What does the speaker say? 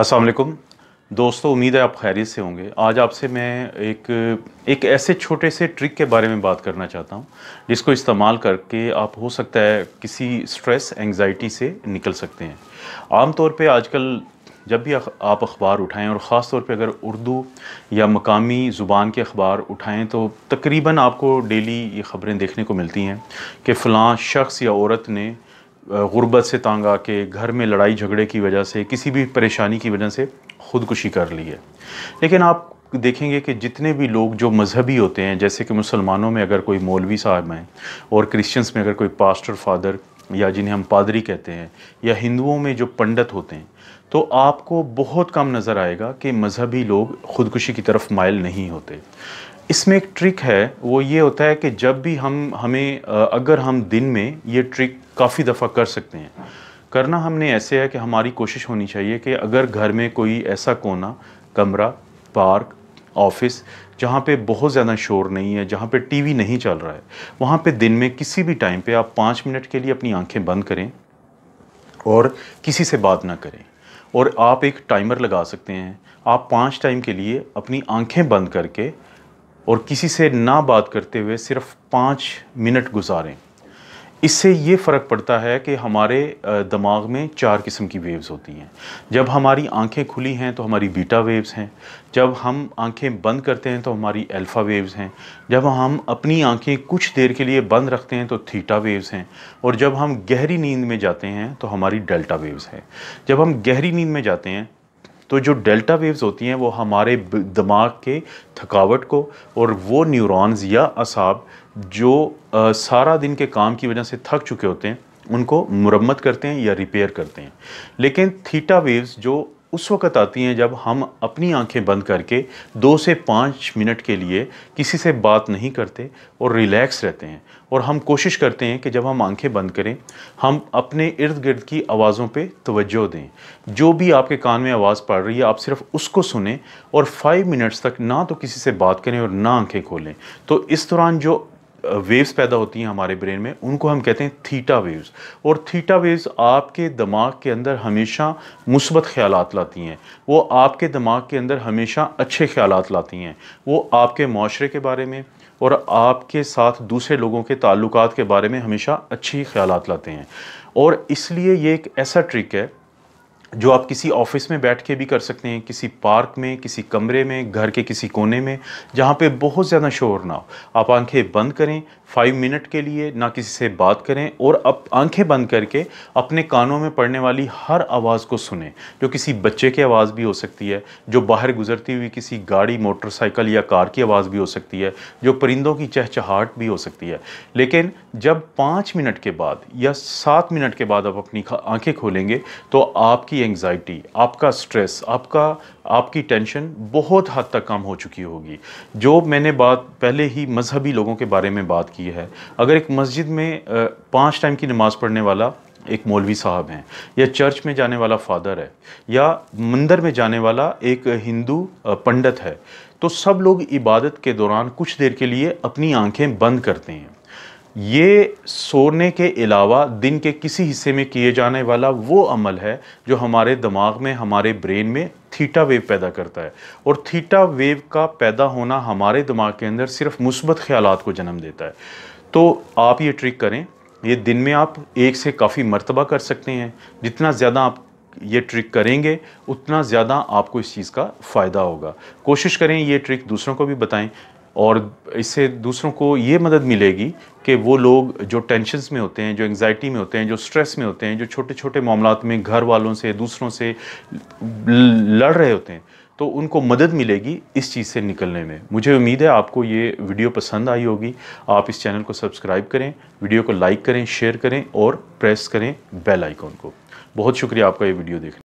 السلام علیکم دوستو امید ہے آپ خیریت سے ہوں گے آج آپ سے میں ایک ایک ایسے چھوٹے سے ٹرک کے بارے میں بات کرنا چاہتا ہوں جس کو استعمال کر کے آپ ہو سکتا ہے کسی سٹریس انگزائٹی سے نکل سکتے ہیں عام طور پہ آج کل جب بھی آپ اخبار اٹھائیں اور خاص طور پہ اگر اردو یا مقامی زبان کے اخبار اٹھائیں تو تقریباً آپ کو ڈیلی یہ خبریں دیکھنے کو ملتی ہیں کہ فلاں شخص یا عورت نے غربت سے تانگ آ کے گھر میں لڑائی جھگڑے کی وجہ سے کسی بھی پریشانی کی وجہ سے خودکشی کر لی ہے لیکن آپ دیکھیں گے کہ جتنے بھی لوگ جو مذہبی ہوتے ہیں جیسے کہ مسلمانوں میں اگر کوئی مولوی صاحب ہیں اور کرسچنس میں اگر کوئی پاسٹر فادر یا جنہیں ہم پادری کہتے ہیں یا ہندوؤں میں جو پنڈت ہوتے ہیں تو آپ کو بہت کم نظر آئے گا کہ مذہبی لوگ خودکشی کی طرف مائل نہیں ہوتے اس میں ایک ٹرک ہے وہ یہ ہوتا ہے کہ جب بھی ہم ہمیں اگر ہم دن میں یہ ٹرک کافی دفعہ کر سکتے ہیں کرنا ہم نے ایسے ہے کہ ہماری کوشش ہونی چاہیے کہ اگر گھر میں کوئی ایسا کونا کمرہ پارک آفس جہاں پہ بہت زیادہ شور نہیں ہے جہاں پہ ٹی وی نہیں چل رہا ہے وہاں پہ دن میں کسی بھی ٹائم پہ آپ پانچ منٹ کے لیے اپنی آنکھیں بند کریں اور کسی سے بات نہ کریں اور آپ ایک ٹائمر لگا سکتے ہیں آپ پانچ ٹائم کے لیے اپنی آنکھیں بند کر کے اور کسی سے نہ بات کرتے ہوئے صرف پانچ منٹ گزاریں اس سے یہ فرق پڑتا ہے کہ ہمارے دماغ میں چار قسم کی ویوز ہوتی ہیں جب ہماری آنکھیں کھلی ہیں تو ہماری بیٹا ویوز ہیں جب ہم آنکھیں بند کرتے ہیں تو ہماری الفا ویوز ہیں جب ہم اپنی آنکھیں کچھ دیر کے لیے بند رکھتے ہیں تو تھیٹا ویوز ہیں اور جب ہم گہری نیند میں جاتے ہیں تو ہماری ڈیلٹا ویوز ہیں جب ہم گہری نیند میں جاتے ہیں تو جو ڈیلٹا ویوز ہوتی ہیں وہ ہمارے دماغ کے تھکاوٹ کو اور وہ نیورونز یا اعصاب جو سارا دن کے کام کی وجہ سے تھک چکے ہوتے ہیں ان کو مرمت کرتے ہیں یا ریپیئر کرتے ہیں لیکن تھیٹا ویوز جو اس وقت آتی ہیں جب ہم اپنی آنکھیں بند کر کے دو سے پانچ منٹ کے لیے کسی سے بات نہیں کرتے اور ریلیکس رہتے ہیں اور ہم کوشش کرتے ہیں کہ جب ہم آنکھیں بند کریں ہم اپنے ارد گرد کی آوازوں پہ توجہ دیں جو بھی آپ کے کان میں آواز پڑ رہی ہے آپ صرف اس کو سنیں اور فائیو منٹس تک نہ تو کسی سے بات کریں اور نہ آنکھیں کھولیں تو اس دوران جو ویوز پیدا ہوتی ہیں ہمارے برین میں ان کو ہم کہتے ہیں تھیٹا ویوز اور تھیٹا ویوز آپ کے دماغ کے اندر ہمیشہ مثبت خیالات لاتی ہیں وہ آپ کے دماغ کے اندر ہمیشہ اچھے خیالات لاتی ہیں وہ آپ کے معاشرے کے بارے میں اور آپ کے ساتھ دوسرے لوگوں کے تعلقات کے بارے میں ہمیشہ اچھی خیالات لاتے ہیں اور اس لیے یہ ایک ایسا ٹرک ہے جو آپ کسی آفس میں بیٹھ کے بھی کر سکتے ہیں کسی پارک میں کسی کمرے میں گھر کے کسی کونے میں جہاں پہ بہت زیادہ شور نہ ہو آپ آنکھیں بند کریں فائیو منٹ کے لیے نہ کسی سے بات کریں اور اب آنکھیں بند کر کے اپنے کانوں میں پڑنے والی ہر آواز کو سنیں جو کسی بچے کی آواز بھی ہو سکتی ہے جو باہر گزرتی ہوئی کسی گاڑی موٹر سائیکل یا کار کی آواز بھی ہو سکتی ہے جو پرندوں کی چہچہاہٹ بھی ہو سکتی ہے لیکن جب پانچ منٹ کے بعد یا سات منٹ کے بعد آپ اپنی آنکھیں کھولیں گے تو آپ کی کی انگزائٹی آپ کا سٹریس آپ کا آپ کی ٹینشن بہت حد تک کم ہو چکی ہوگی جو میں نے بات پہلے ہی مذہبی لوگوں کے بارے میں بات کی ہے اگر ایک مسجد میں پانچ ٹائم کی نماز پڑھنے والا ایک مولوی صاحب ہیں یا چرچ میں جانے والا فادر ہے یا مندر میں جانے والا ایک ہندو پنڈت ہے تو سب لوگ عبادت کے دوران کچھ دیر کے لیے اپنی آنکھیں بند کرتے ہیں یہ سونے کے علاوہ دن کے کسی حصے میں کیے جانے والا وہ عمل ہے جو ہمارے دماغ میں ہمارے برین میں تھیٹا ویو پیدا کرتا ہے اور تھیٹا ویو کا پیدا ہونا ہمارے دماغ کے اندر صرف مثبت خیالات کو جنم دیتا ہے تو آپ یہ ٹرک کریں یہ دن میں آپ ایک سے کافی مرتبہ کر سکتے ہیں جتنا زیادہ آپ یہ ٹرک کریں گے اتنا زیادہ آپ کو اس چیز کا فائدہ ہوگا کوشش کریں یہ ٹرک دوسروں کو بھی بتائیں اور اس سے دوسروں کو یہ مدد ملے گی کہ وہ لوگ جو ٹینشنز میں ہوتے ہیں جو انگزائٹی میں ہوتے ہیں جو سٹریس میں ہوتے ہیں جو چھوٹے چھوٹے معاملات میں گھر والوں سے دوسروں سے لڑ رہے ہوتے ہیں تو ان کو مدد ملے گی اس چیز سے نکلنے میں مجھے امید ہے آپ کو یہ ویڈیو پسند آئی ہوگی آپ اس چینل کو سبسکرائب کریں ویڈیو کو لائک کریں شیئر کریں اور پریس کریں بیل آئیکن کو بہت شکریہ آپ کا یہ ویڈیو دیکھنے